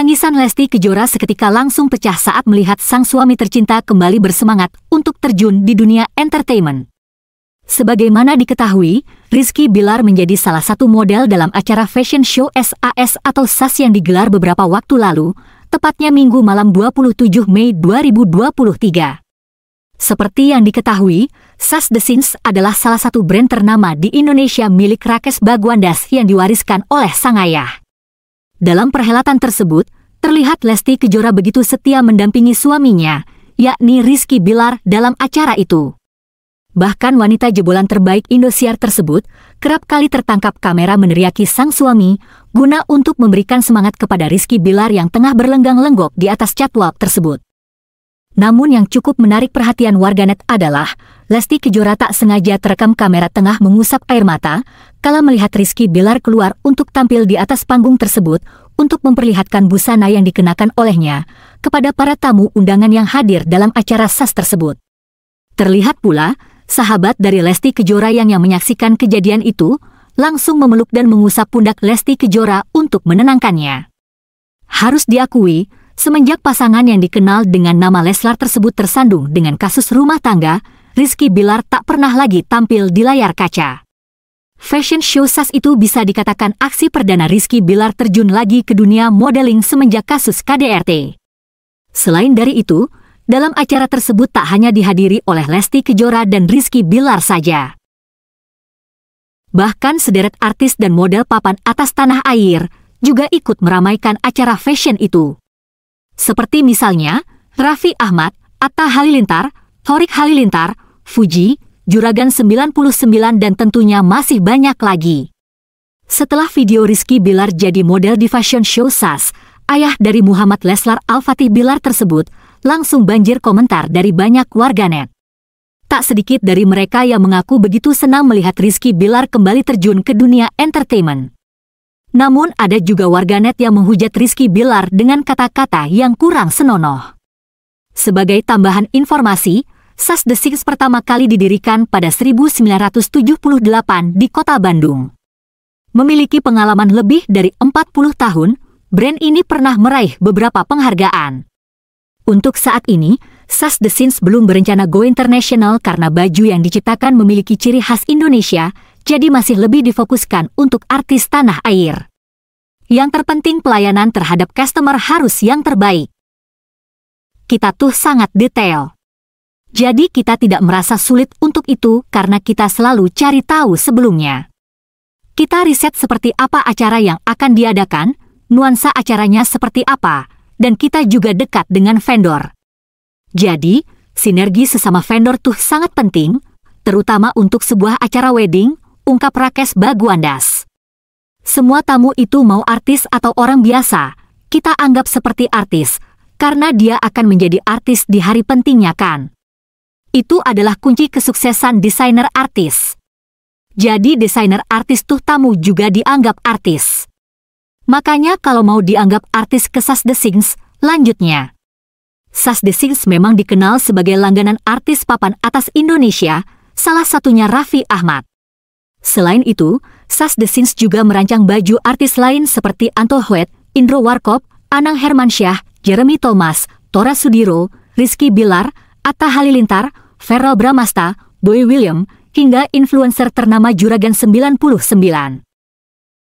Tangisan Lesti Kejora seketika langsung pecah saat melihat sang suami tercinta kembali bersemangat untuk terjun di dunia entertainment. Sebagaimana diketahui, Rizky Bilar menjadi salah satu model dalam acara fashion show SAS atau SAS yang digelar beberapa waktu lalu, tepatnya Minggu malam 27 Mei 2023. Seperti yang diketahui, SAS The Sins adalah salah satu brand ternama di Indonesia milik Rakes Bagwandas yang diwariskan oleh sang ayah. Dalam perhelatan tersebut, terlihat Lesti Kejora begitu setia mendampingi suaminya, yakni Rizky Bilar dalam acara itu. Bahkan wanita jebolan terbaik Indosiar tersebut kerap kali tertangkap kamera meneriaki sang suami guna untuk memberikan semangat kepada Rizky Bilar yang tengah berlenggang-lenggok di atas catwalk tersebut. Namun yang cukup menarik perhatian warganet adalah Lesti Kejora tak sengaja terekam kamera tengah mengusap air mata kala melihat Rizky Bilar keluar untuk tampil di atas panggung tersebut untuk memperlihatkan busana yang dikenakan olehnya kepada para tamu undangan yang hadir dalam acara sas tersebut. Terlihat pula, sahabat dari Lesti Kejora yang yang menyaksikan kejadian itu langsung memeluk dan mengusap pundak Lesti Kejora untuk menenangkannya. Harus diakui, semenjak pasangan yang dikenal dengan nama Leslar tersebut tersandung dengan kasus rumah tangga, Rizky Bilar tak pernah lagi tampil di layar kaca. Fashion show SAS itu bisa dikatakan aksi perdana Rizky Bilar terjun lagi ke dunia modeling semenjak kasus KDRT. Selain dari itu, dalam acara tersebut tak hanya dihadiri oleh Lesti Kejora dan Rizky Bilar saja. Bahkan sederet artis dan model papan atas tanah air juga ikut meramaikan acara fashion itu. Seperti misalnya, Raffi Ahmad, Atta Halilintar, Torik Halilintar, Fuji, Juragan 99 dan tentunya masih banyak lagi. Setelah video Rizky Bilar jadi model di fashion show SAS, ayah dari Muhammad Leslar Al-Fatih Bilar tersebut, langsung banjir komentar dari banyak warganet. Tak sedikit dari mereka yang mengaku begitu senang melihat Rizky Bilar kembali terjun ke dunia entertainment. Namun ada juga warganet yang menghujat Rizky Bilar dengan kata-kata yang kurang senonoh. Sebagai tambahan informasi, SAS The Six pertama kali didirikan pada 1978 di kota Bandung. Memiliki pengalaman lebih dari 40 tahun, brand ini pernah meraih beberapa penghargaan. Untuk saat ini, SAS The Sins belum berencana go international karena baju yang diciptakan memiliki ciri khas Indonesia, jadi masih lebih difokuskan untuk artis tanah air. Yang terpenting pelayanan terhadap customer harus yang terbaik. Kita tuh sangat detail. Jadi kita tidak merasa sulit untuk itu karena kita selalu cari tahu sebelumnya. Kita riset seperti apa acara yang akan diadakan, nuansa acaranya seperti apa, dan kita juga dekat dengan vendor. Jadi, sinergi sesama vendor tuh sangat penting, terutama untuk sebuah acara wedding, ungkap Rakes Baguandas. Semua tamu itu mau artis atau orang biasa, kita anggap seperti artis, karena dia akan menjadi artis di hari pentingnya kan itu adalah kunci kesuksesan desainer artis. Jadi desainer artis tuh tamu juga dianggap artis. Makanya kalau mau dianggap artis kesas The Sings, lanjutnya. Sas The Sings memang dikenal sebagai langganan artis papan atas Indonesia, salah satunya Raffi Ahmad. Selain itu, Sas The Sings juga merancang baju artis lain seperti Anto Huet, Indro Warkop, Anang Hermansyah, Jeremy Thomas, Tora Sudiro, Rizky Bilar, Atta Halilintar, Feral Bramasta, Boy William, hingga influencer ternama Juragan 99.